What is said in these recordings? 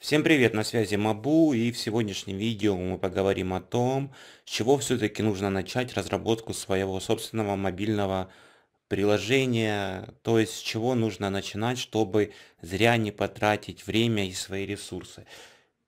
Всем привет, на связи Мабу и в сегодняшнем видео мы поговорим о том, с чего все-таки нужно начать разработку своего собственного мобильного приложения, то есть с чего нужно начинать, чтобы зря не потратить время и свои ресурсы.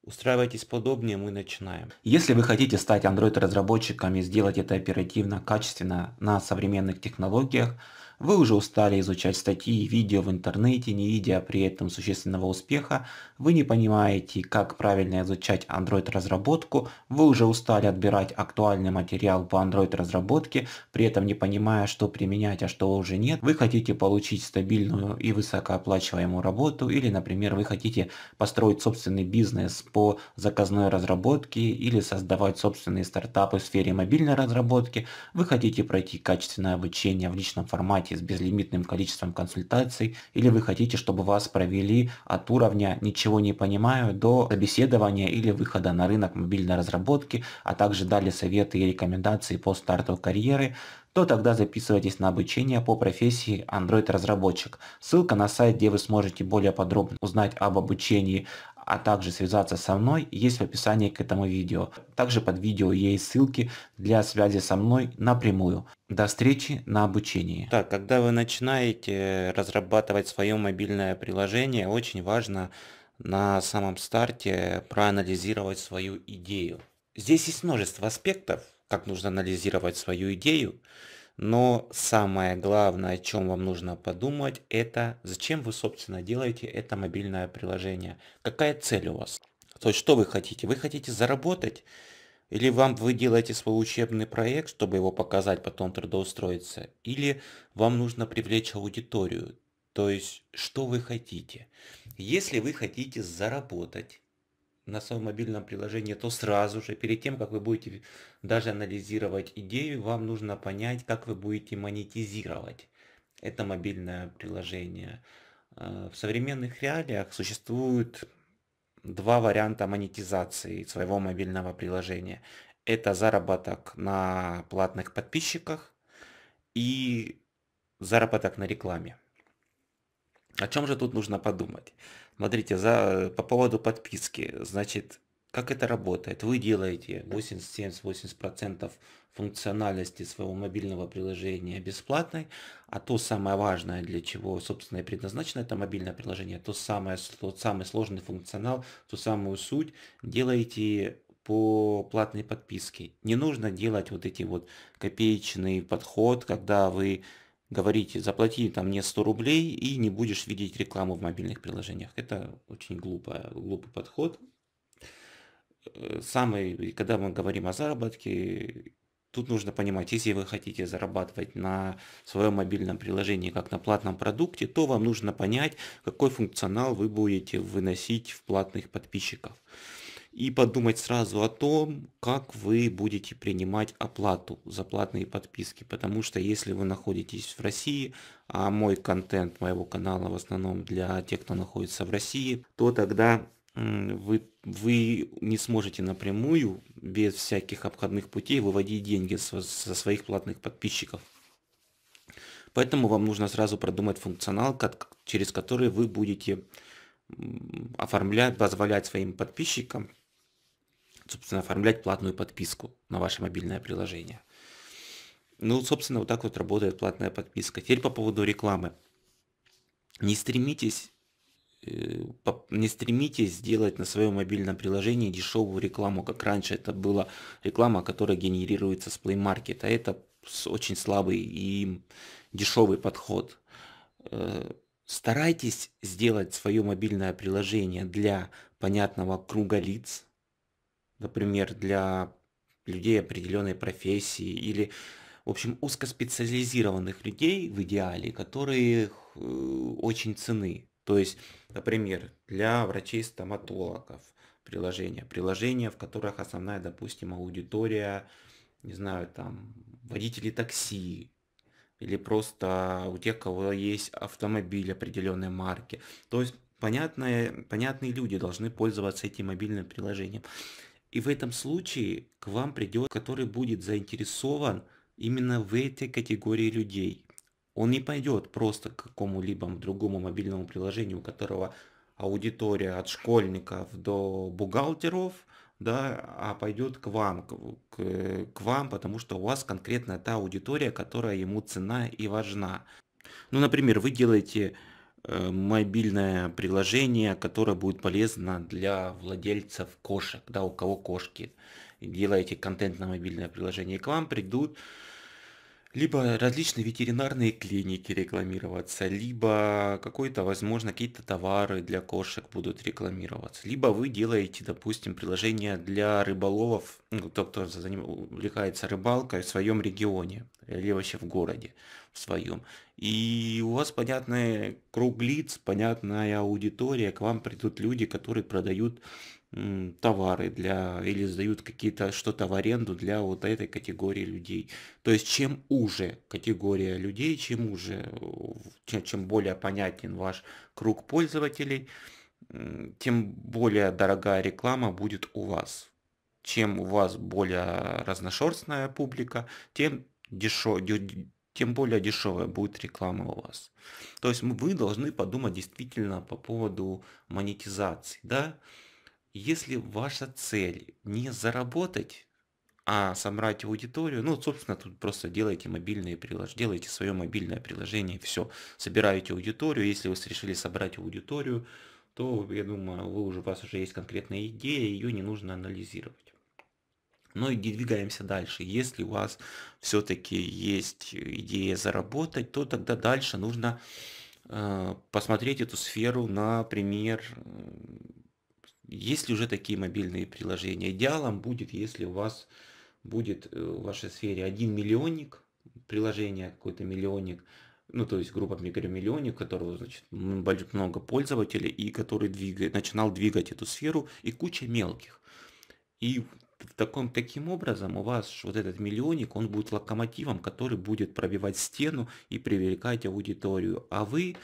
Устраивайтесь подобнее, мы начинаем. Если вы хотите стать Android-разработчиком и сделать это оперативно, качественно, на современных технологиях, вы уже устали изучать статьи и видео в интернете, не видя при этом существенного успеха, вы не понимаете, как правильно изучать Android-разработку, вы уже устали отбирать актуальный материал по Android-разработке, при этом не понимая, что применять, а что уже нет, вы хотите получить стабильную и высокооплачиваемую работу, или, например, вы хотите построить собственный бизнес, по заказной разработке или создавать собственные стартапы в сфере мобильной разработки, вы хотите пройти качественное обучение в личном формате с безлимитным количеством консультаций, или вы хотите, чтобы вас провели от уровня «ничего не понимаю» до собеседования или выхода на рынок мобильной разработки, а также дали советы и рекомендации по старту карьеры, то тогда записывайтесь на обучение по профессии Android-разработчик. Ссылка на сайт, где вы сможете более подробно узнать об обучении а также связаться со мной есть в описании к этому видео. Также под видео есть ссылки для связи со мной напрямую. До встречи на обучении. Так, когда вы начинаете разрабатывать свое мобильное приложение, очень важно на самом старте проанализировать свою идею. Здесь есть множество аспектов, как нужно анализировать свою идею. Но самое главное, о чем вам нужно подумать, это зачем вы, собственно, делаете это мобильное приложение. Какая цель у вас? То есть, что вы хотите? Вы хотите заработать? Или вам вы делаете свой учебный проект, чтобы его показать, потом трудоустроиться? Или вам нужно привлечь аудиторию? То есть, что вы хотите? Если вы хотите заработать, на своем мобильном приложении, то сразу же, перед тем, как вы будете даже анализировать идею, вам нужно понять, как вы будете монетизировать это мобильное приложение. Э, в современных реалиях существует два варианта монетизации своего мобильного приложения. Это заработок на платных подписчиках и заработок на рекламе. О чем же тут нужно подумать? Смотрите, за, по поводу подписки. Значит, как это работает? Вы делаете 80 70 80 функциональности своего мобильного приложения бесплатной, а то самое важное, для чего, собственно, и предназначено это мобильное приложение, то самое, тот самый сложный функционал, ту самую суть делаете по платной подписке. Не нужно делать вот эти вот копеечный подход, когда вы говорите, заплати там мне 100 рублей и не будешь видеть рекламу в мобильных приложениях. Это очень глупо, глупый подход. Э, самый, когда мы говорим о заработке, тут нужно понимать, если вы хотите зарабатывать на своем мобильном приложении как на платном продукте, то вам нужно понять, какой функционал вы будете выносить в платных подписчиков и подумать сразу о том, как вы будете принимать оплату за платные подписки, потому что если вы находитесь в России, а мой контент моего канала в основном для тех, кто находится в России, то тогда вы, вы не сможете напрямую, без всяких обходных путей, выводить деньги со, со своих платных подписчиков. Поэтому вам нужно сразу продумать функционал, как, через который вы будете оформлять, позволять своим подписчикам собственно, оформлять платную подписку на ваше мобильное приложение. Ну, собственно, вот так вот работает платная подписка. Теперь по поводу рекламы. Не стремитесь э, не стремитесь сделать на своем мобильном приложении дешевую рекламу, как раньше это была реклама, которая генерируется с Play Market, а это очень слабый и дешевый подход. Э, старайтесь сделать свое мобильное приложение для понятного круга лиц, например, для людей определенной профессии или, в общем, узкоспециализированных людей в идеале, которые э, очень цены. То есть, например, для врачей-стоматологов приложения, приложения, в которых основная, допустим, аудитория, не знаю, там, водители такси, или просто у тех, у кого есть автомобиль определенной марки. То есть понятные, понятные люди должны пользоваться этим мобильным приложением. И в этом случае к вам придет, который будет заинтересован именно в этой категории людей. Он не пойдет просто к какому-либо другому мобильному приложению, у которого аудитория от школьников до бухгалтеров, да, а пойдет к вам, к, к, к вам, потому что у вас конкретно та аудитория, которая ему цена и важна. Ну, например, вы делаете Э, мобильное приложение, которое будет полезно для владельцев кошек, да, у кого кошки. Делаете контент на мобильное приложение, и к вам придут либо различные ветеринарные клиники рекламироваться, либо какой-то, возможно, какие-то товары для кошек будут рекламироваться, либо вы делаете, допустим, приложение для рыболовов, кто ну, тот, кто за ним увлекается рыбалкой в своем регионе, или вообще в городе в своем. И у вас понятный круг лиц, понятная аудитория, к вам придут люди, которые продают товары для или сдают какие-то что-то в аренду для вот этой категории людей. То есть чем уже категория людей, чем уже чем более понятен ваш круг пользователей, тем более дорогая реклама будет у вас. Чем у вас более разношерстная публика, тем дешев, тем более дешевая будет реклама у вас. То есть вы должны подумать действительно по поводу монетизации, да? Если ваша цель не заработать, а собрать аудиторию, ну, собственно, тут просто делайте мобильные приложения, делайте свое мобильное приложение, все, собираете аудиторию, если вы решили собрать аудиторию, то, я думаю, вы уже, у вас уже есть конкретная идея, ее не нужно анализировать. Но ну и двигаемся дальше. Если у вас все-таки есть идея заработать, то тогда дальше нужно э, посмотреть эту сферу, например, есть ли уже такие мобильные приложения? Идеалом будет, если у вас будет э, в вашей сфере один миллионник, приложение какой-то миллионник, ну то есть группа у которого значит много пользователей и который двигает, начинал двигать эту сферу и куча мелких. И таком, таким образом у вас вот этот миллионник, он будет локомотивом, который будет пробивать стену и привлекать аудиторию. А вы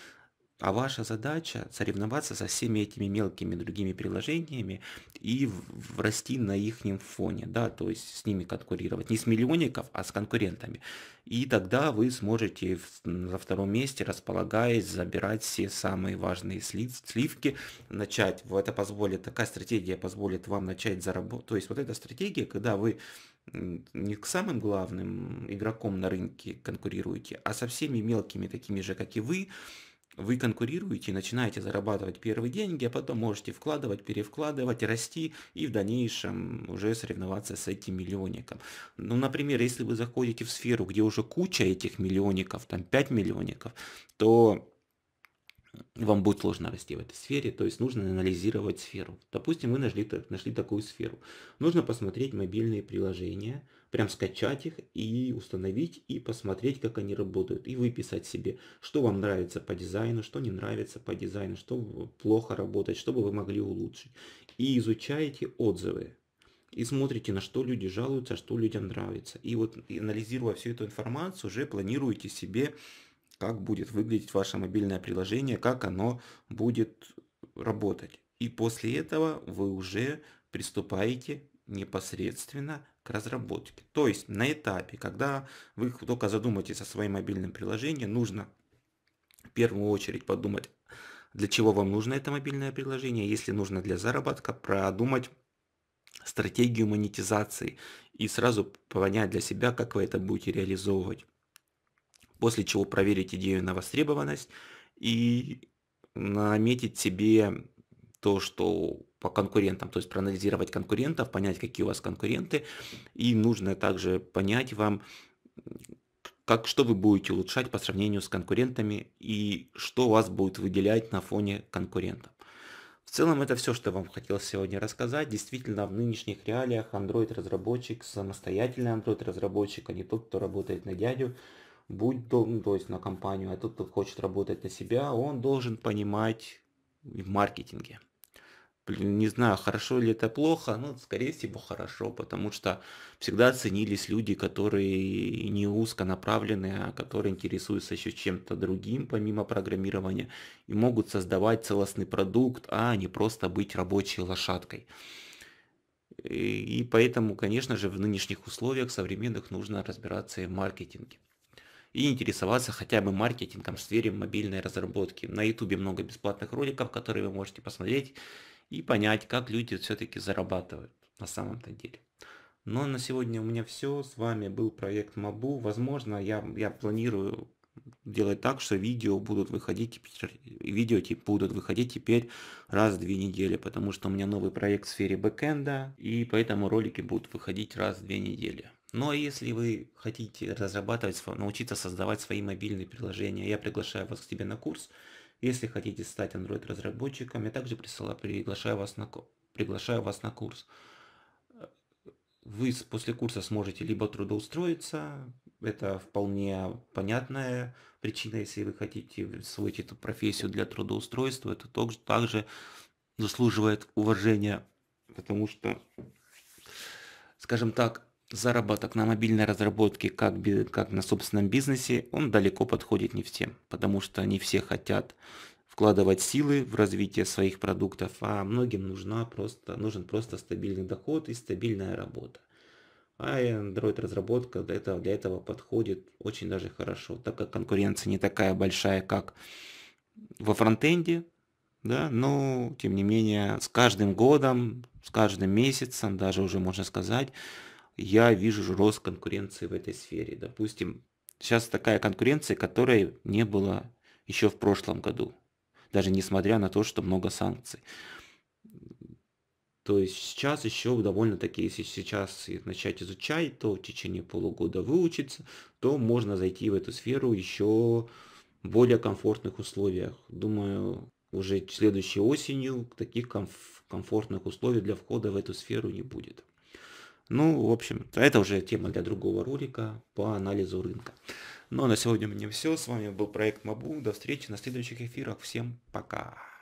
а ваша задача соревноваться со всеми этими мелкими другими приложениями и в расти на их фоне, да, то есть с ними конкурировать. Не с миллионников, а с конкурентами. И тогда вы сможете на втором месте, располагаясь, забирать все самые важные сливки, начать, это позволит, такая стратегия позволит вам начать заработать, то есть вот эта стратегия, когда вы не к самым главным игроком на рынке конкурируете, а со всеми мелкими такими же, как и вы, вы конкурируете, начинаете зарабатывать первые деньги, а потом можете вкладывать, перевкладывать, расти и в дальнейшем уже соревноваться с этим миллионником. Ну, например, если вы заходите в сферу, где уже куча этих миллионников, там 5 миллионников, то вам будет сложно расти в этой сфере, то есть нужно анализировать сферу. Допустим, вы нашли, нашли такую сферу. Нужно посмотреть мобильные приложения, прям скачать их и установить, и посмотреть, как они работают, и выписать себе, что вам нравится по дизайну, что не нравится по дизайну, что плохо работает, что бы вы могли улучшить. И изучаете отзывы и смотрите, на что люди жалуются, а что людям нравится. И вот анализируя всю эту информацию, уже планируете себе, как будет выглядеть ваше мобильное приложение, как оно будет работать. И после этого вы уже приступаете непосредственно к разработке. То есть на этапе, когда вы только задумаетесь о своем мобильном приложении, нужно в первую очередь подумать, для чего вам нужно это мобильное приложение, если нужно для заработка, продумать стратегию монетизации и сразу понять для себя, как вы это будете реализовывать. После чего проверить идею на востребованность и наметить себе то, что по конкурентам, то есть проанализировать конкурентов, понять, какие у вас конкуренты, и нужно также понять вам, как, что вы будете улучшать по сравнению с конкурентами и что вас будет выделять на фоне конкурентов. В целом это все, что я вам хотел сегодня рассказать. Действительно, в нынешних реалиях Android-разработчик, самостоятельный Android-разработчик, а не тот, кто работает на дядю, будь то, то есть на компанию, а тот, кто хочет работать на себя, он должен понимать в маркетинге не знаю, хорошо ли это плохо, но, скорее всего, хорошо, потому что всегда ценились люди, которые не узко направлены, а которые интересуются еще чем-то другим, помимо программирования, и могут создавать целостный продукт, а не просто быть рабочей лошадкой. И поэтому, конечно же, в нынешних условиях современных нужно разбираться и в маркетинге и интересоваться хотя бы маркетингом в сфере мобильной разработки. На ютубе много бесплатных роликов, которые вы можете посмотреть и понять, как люди все-таки зарабатывают на самом-то деле. Но на сегодня у меня все. С вами был проект Мабу. Возможно, я, я планирую делать так, что видео будут выходить, теперь, видео тип, будут выходить теперь раз в две недели, потому что у меня новый проект в сфере бэкэнда, и поэтому ролики будут выходить раз в две недели. Но если вы хотите разрабатывать, научиться создавать свои мобильные приложения, я приглашаю вас к себе на курс если хотите стать Android-разработчиком. Я также присылаю, приглашаю вас на, приглашаю вас на курс. Вы после курса сможете либо трудоустроиться, это вполне понятная причина, если вы хотите освоить эту профессию для трудоустройства, это также заслуживает уважения, потому что, скажем так, Заработок на мобильной разработке как, как на собственном бизнесе, он далеко подходит не всем, потому что не все хотят вкладывать силы в развитие своих продуктов, а многим нужна просто, нужен просто стабильный доход и стабильная работа. А Android разработка для этого, для этого подходит очень даже хорошо, так как конкуренция не такая большая, как во фронтенде, да, но тем не менее с каждым годом, с каждым месяцем, даже уже можно сказать, я вижу рост конкуренции в этой сфере. Допустим, сейчас такая конкуренция, которой не было еще в прошлом году, даже несмотря на то, что много санкций. То есть сейчас еще довольно-таки, если сейчас начать изучать, то в течение полугода выучиться, то можно зайти в эту сферу еще в более комфортных условиях. Думаю, уже следующей осенью таких комфортных условий для входа в эту сферу не будет. Ну, в общем, это уже тема для другого ролика по анализу рынка. Ну, а на сегодня у меня все. С вами был проект Мабу. До встречи на следующих эфирах. Всем пока.